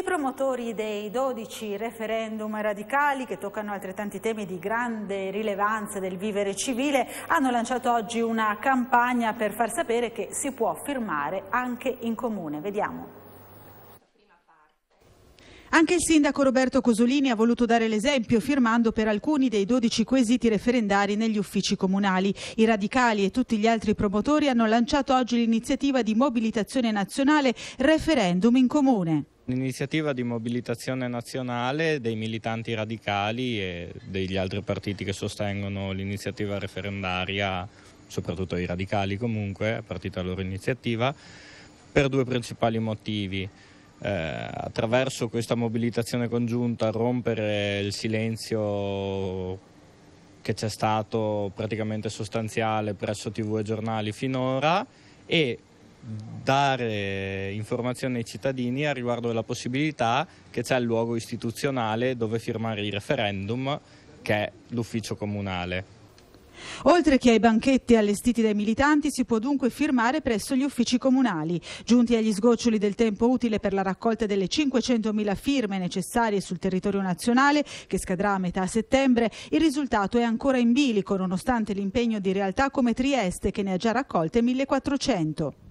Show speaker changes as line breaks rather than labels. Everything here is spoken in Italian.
I promotori dei 12 referendum radicali che toccano altrettanti temi di grande rilevanza del vivere civile hanno lanciato oggi una campagna per far sapere che si può firmare anche in comune. Vediamo. Anche il sindaco Roberto Cosolini ha voluto dare l'esempio firmando per alcuni dei 12 quesiti referendari negli uffici comunali. I radicali e tutti gli altri promotori hanno lanciato oggi l'iniziativa di mobilitazione nazionale Referendum in Comune.
Un'iniziativa di mobilitazione nazionale dei militanti radicali e degli altri partiti che sostengono l'iniziativa referendaria, soprattutto i radicali comunque, a partita la loro iniziativa, per due principali motivi. Eh, attraverso questa mobilitazione congiunta rompere il silenzio che c'è stato praticamente sostanziale presso tv e giornali finora e dare informazioni ai cittadini riguardo alla possibilità che c'è il luogo istituzionale dove firmare il referendum, che è l'ufficio comunale.
Oltre che ai banchetti allestiti dai militanti si può dunque firmare presso gli uffici comunali. Giunti agli sgoccioli del tempo utile per la raccolta delle 500.000 firme necessarie sul territorio nazionale, che scadrà a metà settembre, il risultato è ancora in bilico nonostante l'impegno di realtà come Trieste che ne ha già raccolte 1.400.